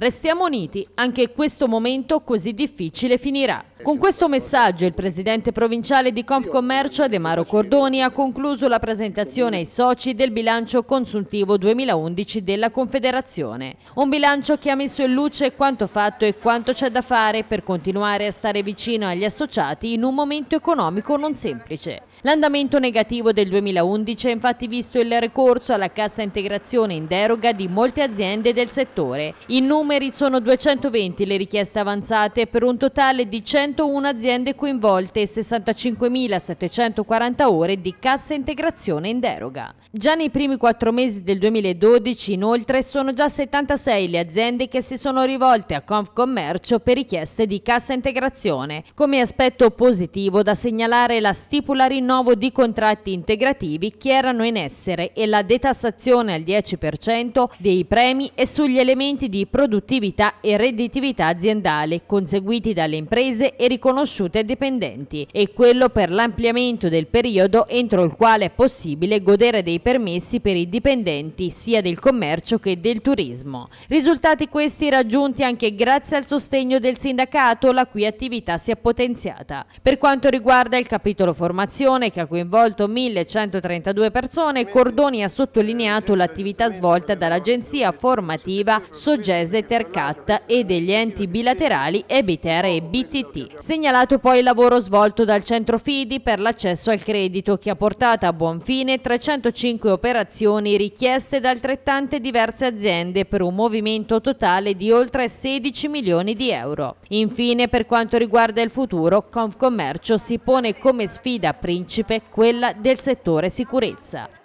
Restiamo uniti, anche questo momento così difficile finirà. Con questo messaggio il presidente provinciale di Confcommercio Ademaro Cordoni ha concluso la presentazione ai soci del bilancio consultivo 2011 della Confederazione. Un bilancio che ha messo in luce quanto fatto e quanto c'è da fare per continuare a stare vicino agli associati in un momento economico non semplice. L'andamento negativo del 2011 ha infatti visto il ricorso alla cassa integrazione in deroga di molte aziende del settore. In numero numeri sono 220 le richieste avanzate per un totale di 101 aziende coinvolte e 65.740 ore di cassa integrazione in deroga. Già nei primi quattro mesi del 2012 inoltre sono già 76 le aziende che si sono rivolte a Confcommercio per richieste di cassa integrazione. Come aspetto positivo da segnalare la stipula rinnovo di contratti integrativi che erano in essere e la detassazione al 10% dei premi e sugli elementi di produzione produttività e redditività aziendale conseguiti dalle imprese e riconosciute dipendenti e quello per l'ampliamento del periodo entro il quale è possibile godere dei permessi per i dipendenti sia del commercio che del turismo. Risultati questi raggiunti anche grazie al sostegno del sindacato la cui attività si è potenziata. Per quanto riguarda il capitolo formazione che ha coinvolto 1132 persone, Cordoni ha sottolineato l'attività svolta dall'agenzia formativa Sogese Intercat e degli enti bilaterali EBITER e BTT. Segnalato poi il lavoro svolto dal Centro FIDI per l'accesso al credito che ha portato a buon fine 305 operazioni richieste da altrettante diverse aziende per un movimento totale di oltre 16 milioni di euro. Infine per quanto riguarda il futuro Confcommercio si pone come sfida principe quella del settore sicurezza.